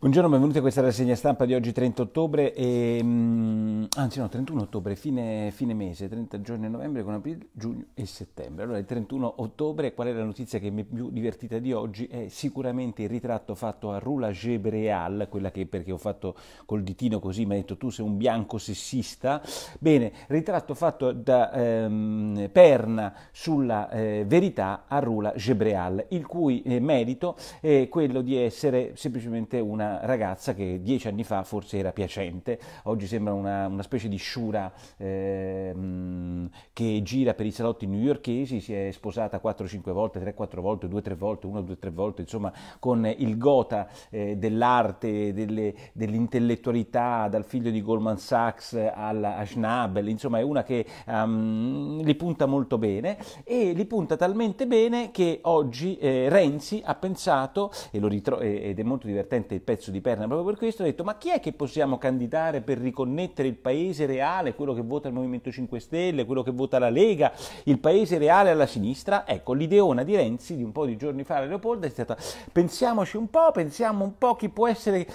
Buongiorno, benvenuti a questa rassegna stampa di oggi 30 ottobre, e, mm, anzi no, 31 ottobre, fine, fine mese, 30 giorni a novembre con aprile, giugno e settembre. Allora il 31 ottobre, qual è la notizia che mi è più divertita di oggi? È sicuramente il ritratto fatto a Rula Gebreal, quella che perché ho fatto col ditino così mi ha detto tu sei un bianco sessista. Bene, ritratto fatto da ehm, Perna sulla eh, verità a Rula Gebreal, il cui eh, merito è quello di essere semplicemente una ragazza che dieci anni fa forse era piacente, oggi sembra una, una specie di sciura eh, che gira per i salotti newyorkesi, si è sposata 4-5 volte, 3-4 volte, 2-3 volte, 1-2-3 volte, insomma con il gota eh, dell'arte, delle, dell'intellettualità, dal figlio di Goldman Sachs alla Schnabel, insomma è una che um, li punta molto bene e li punta talmente bene che oggi eh, Renzi ha pensato, e lo ritro- ed è molto divertente il pezzo, pezzo di perna proprio per questo, ho detto ma chi è che possiamo candidare per riconnettere il paese reale, quello che vota il Movimento 5 Stelle, quello che vota la Lega, il paese reale alla sinistra? Ecco, l'ideona di Renzi di un po' di giorni fa a Leopoldo è stata pensiamoci un po', pensiamo un po' chi può essere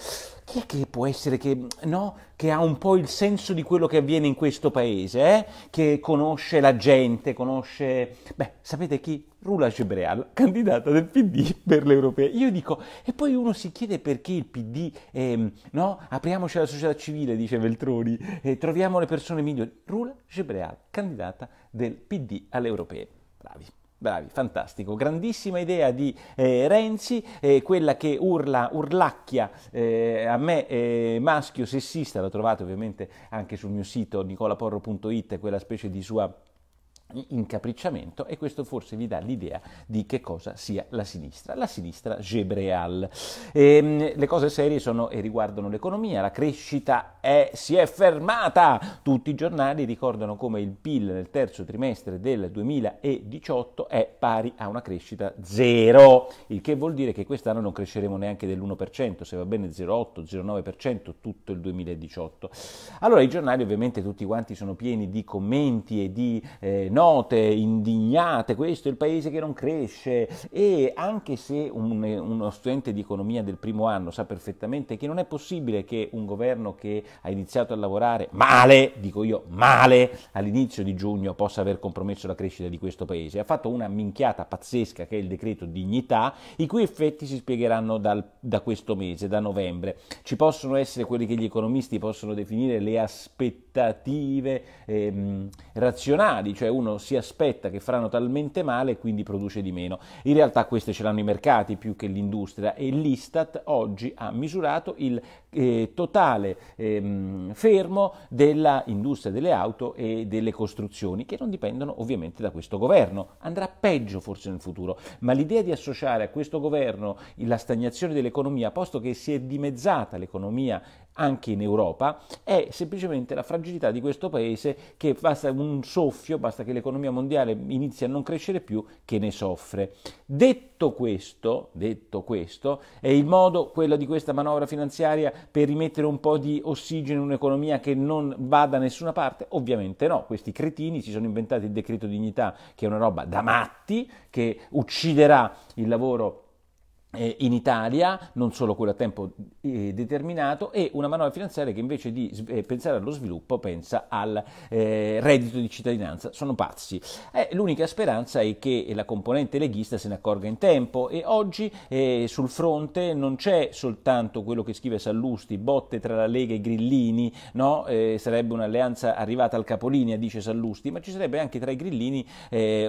chi è che può essere che, no, che, ha un po' il senso di quello che avviene in questo paese, eh? che conosce la gente, conosce... Beh, sapete chi? Rula Gebreal, candidata del PD per l'Europea. Io dico, e poi uno si chiede perché il PD, eh, no, apriamoci alla società civile, dice Veltroni, e troviamo le persone migliori. Rula Gebreal, candidata del PD alle Europee. Bravi. Bravi, fantastico, grandissima idea di eh, Renzi, eh, quella che urla, urlacchia eh, a me eh, maschio sessista, la trovate ovviamente anche sul mio sito nicolaporro.it, quella specie di sua incapricciamento e questo forse vi dà l'idea di che cosa sia la sinistra, la sinistra gebreal. E, ehm, le cose serie sono e riguardano l'economia, la crescita è, si è fermata, tutti i giornali ricordano come il PIL nel terzo trimestre del 2018 è pari a una crescita zero, il che vuol dire che quest'anno non cresceremo neanche dell'1%, se va bene 0,8, 0,9% tutto il 2018. Allora i giornali ovviamente tutti quanti sono pieni di commenti e di eh, no, note indignate, questo è il paese che non cresce e anche se un, uno studente di economia del primo anno sa perfettamente che non è possibile che un governo che ha iniziato a lavorare male, dico io male, all'inizio di giugno possa aver compromesso la crescita di questo paese, ha fatto una minchiata pazzesca che è il decreto dignità, i cui effetti si spiegheranno dal, da questo mese, da novembre. Ci possono essere quelli che gli economisti possono definire le aspettative aspettative ehm, razionali, cioè uno si aspetta che faranno talmente male e quindi produce di meno. In realtà queste ce l'hanno i mercati più che l'industria e l'Istat oggi ha misurato il eh, totale ehm, fermo dell'industria delle auto e delle costruzioni, che non dipendono ovviamente da questo governo. Andrà peggio forse nel futuro, ma l'idea di associare a questo governo la stagnazione dell'economia, posto che si è dimezzata l'economia anche in Europa, è semplicemente la fragilità di questo paese che basta un soffio, basta che l'economia mondiale inizi a non crescere più, che ne soffre. Detto Detto questo, detto questo, è il modo, quello di questa manovra finanziaria, per rimettere un po' di ossigeno in un'economia che non va da nessuna parte? Ovviamente no, questi cretini si sono inventati il decreto dignità, che è una roba da matti, che ucciderà il lavoro eh, in Italia, non solo quello a tempo eh, determinato, e una manovra finanziaria che invece di eh, pensare allo sviluppo pensa al reddito di cittadinanza. Sono pazzi. l'unica speranza è che la componente leghista se ne accorga in tempo e oggi sul fronte non c'è soltanto quello che scrive Sallusti, botte tra la Lega e i Grillini, no? sarebbe un'alleanza arrivata al capolinea, dice Sallusti, ma ci sarebbe anche tra i Grillini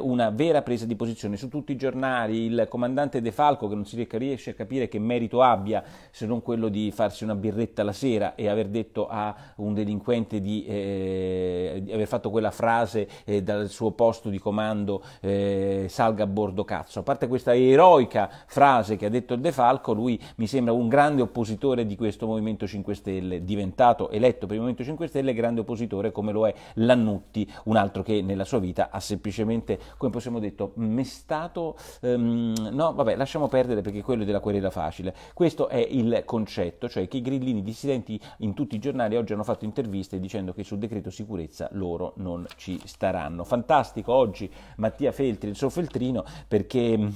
una vera presa di posizione. Su tutti i giornali il comandante De Falco, che non si reca riesce a capire che merito abbia se non quello di farsi una birretta la sera e aver detto a un delinquente di, eh, di aver fatto quella frase eh, dal suo posto di comando eh, salga a bordo cazzo. A parte questa eroica frase che ha detto il De Falco, lui mi sembra un grande oppositore di questo Movimento 5 Stelle, diventato eletto per il Movimento 5 Stelle, grande oppositore come lo è Lannutti, un altro che nella sua vita ha semplicemente, come possiamo detto, mestato... Ehm, no, vabbè, lasciamo perdere perché quello della querela facile. Questo è il concetto, cioè che i grillini dissidenti in tutti i giornali oggi hanno fatto interviste dicendo che sul decreto sicurezza loro non ci staranno. Fantastico oggi Mattia Feltri, il suo feltrino, perché mm,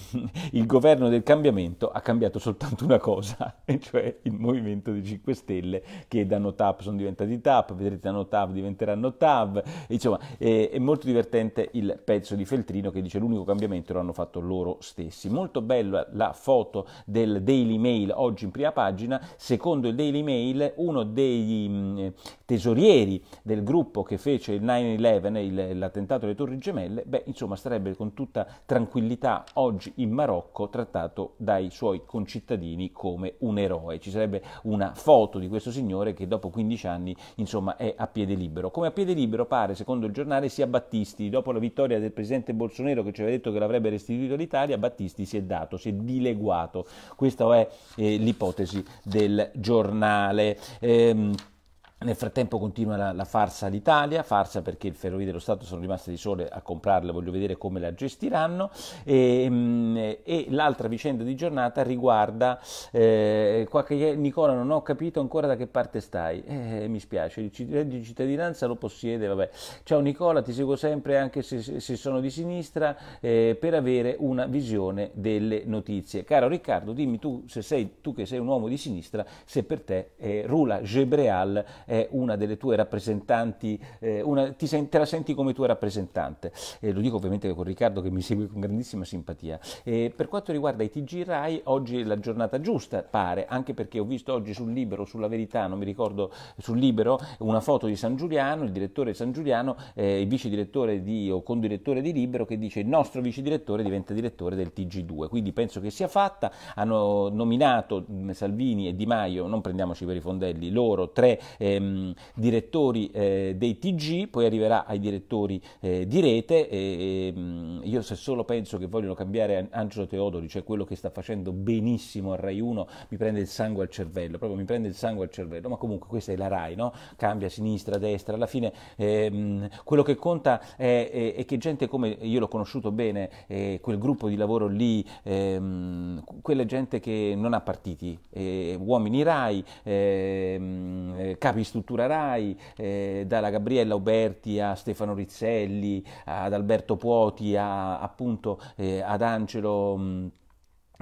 il governo del cambiamento ha cambiato soltanto una cosa, e cioè il movimento di 5 Stelle che da no TAP sono diventati TAP, vedrete da no TAP diventeranno TAV, insomma è, molto divertente il pezzo di Feltrino che dice l'unico cambiamento lo hanno fatto loro stessi. Molto bella la foto 2018 del Daily Mail, oggi in prima pagina, secondo il Daily Mail uno dei mm, tesorieri del gruppo che fece il 9-11, l'attentato alle Torri Gemelle, beh, insomma, starebbe con tutta tranquillità oggi in Marocco trattato dai suoi concittadini come un eroe. Ci sarebbe una foto di questo signore che dopo 15 anni, insomma, è a piede libero. Come a piede libero pare, secondo il giornale, sia Battisti. Dopo la vittoria del presidente Bolsonaro che ci aveva detto che l'avrebbe restituito all'Italia, Battisti si è dato, si è dileguato approvato. Questa è eh, l'ipotesi del giornale. Ehm, nel frattempo continua la, la farsa all'Italia, farsa perché il Ferrovie dello Stato sono rimaste di sole a comprarla, voglio vedere come la gestiranno. E, mm, e l'altra vicenda di giornata riguarda eh, qualche, Nicola non ho capito ancora da che parte stai, eh, mi spiace, il reddito di cittadinanza lo possiede, vabbè. Ciao Nicola, ti seguo sempre anche se, se sono di sinistra eh, per avere una visione delle notizie. Caro Riccardo, dimmi tu se sei tu che sei un uomo di sinistra, se per te eh, Rula Gebreal eh, è una delle tue rappresentanti, eh, una, ti sen- te la senti come tua rappresentante. Eh, lo dico ovviamente con Riccardo che mi segue con grandissima simpatia. Eh, per quanto riguarda i TG Rai, oggi è la giornata giusta, pare, anche perché ho visto oggi sul Libero, sulla Verità, non mi ricordo, sul Libero, una foto di San Giuliano, il direttore San Giuliano, eh, il vice direttore di, o condirettore di Libero, che dice il nostro vice direttore diventa direttore del TG2. Quindi penso che sia fatta. Hanno nominato mm, Salvini e Di Maio, non prendiamoci per i fondelli, loro tre eh, ehm, direttori eh, dei TG, poi arriverà ai direttori eh, di rete. E, e, ehm, io se solo penso che vogliono cambiare Angelo Teodori, cioè quello che sta facendo benissimo a Rai 1, mi prende il sangue al cervello, proprio mi prende il sangue al cervello, ma comunque questa è la Rai, no? cambia sinistra, destra, alla fine ehm, quello che conta è, è, è, che gente come io l'ho conosciuto bene, eh, quel gruppo di lavoro lì, ehm, quella gente che non ha partiti, eh, uomini Rai, ehm, eh, capi Struttura Rai, eh, dalla Gabriella Uberti a Stefano Rizzelli, ad Alberto Puoti, a, appunto eh, ad Angelo... Mh,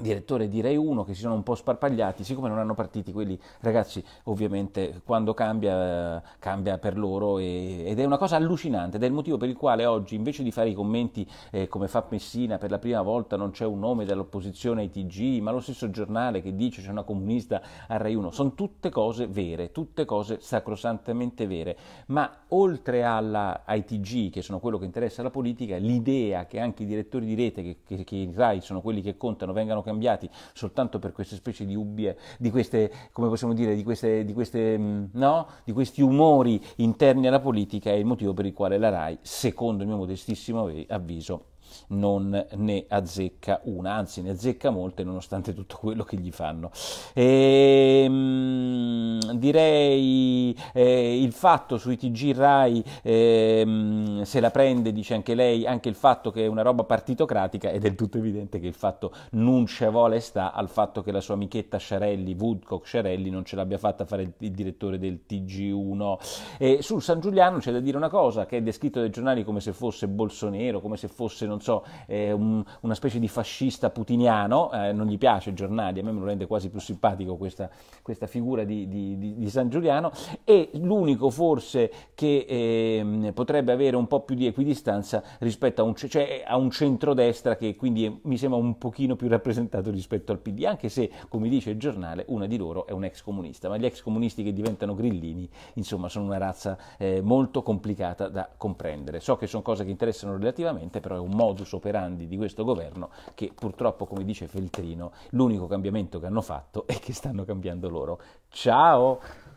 direttore di Rai 1 che si sono un po' sparpagliati, siccome non hanno partiti quelli ragazzi ovviamente quando cambia cambia per loro e, ed è una cosa allucinante ed è il motivo per il quale oggi invece di fare i commenti eh, come fa Messina per la prima volta non c'è un nome dell'opposizione ai TG, ma lo stesso giornale che dice c'è una comunista a Rai 1, sono tutte cose vere, tutte cose sacrosantamente vere, ma oltre alla, ai TG che sono quello che interessa la politica, l'idea che anche i direttori di rete che, che, che in Rai sono quelli che contano vengano cambiati soltanto per queste specie di ubbie, di queste, come possiamo dire, di, queste, di, queste, mm, no? di questi umori interni alla politica, è il motivo per il quale la RAI, secondo il mio modestissimo avviso, non ne azzecca una, anzi ne azzecca molte nonostante tutto quello che gli fanno. E, ehm, mh, direi eh, il fatto sui TG Rai eh, mh, se la prende, dice anche lei, anche il fatto che è una roba partitocratica ed è del tutto evidente che il fatto non ce vuole sta al fatto che la sua amichetta Sciarelli, Woodcock Sciarelli, non ce l'abbia fatta fare il, il direttore del TG1. E sul San Giuliano c'è da dire una cosa che è descritto dai giornali come se fosse Bolsonaro, come se fosse non non so, eh, un, una specie di fascista putiniano, eh, non gli piace i giornali, a me me lo rende quasi più simpatico questa, questa figura di, di, di, di, San Giuliano, e l'unico forse che eh, potrebbe avere un po' più di equidistanza rispetto a un, cioè, a un centrodestra che quindi è, mi sembra un pochino più rappresentato rispetto al PD, anche se, come dice il giornale, una di loro è un ex comunista, ma gli ex comunisti che diventano grillini, insomma, sono una razza eh, molto complicata da comprendere. So che sono cose che interessano relativamente, però è un modo modus operandi di questo governo che purtroppo, come dice Feltrino, l'unico cambiamento che hanno fatto è che stanno cambiando loro. Ciao!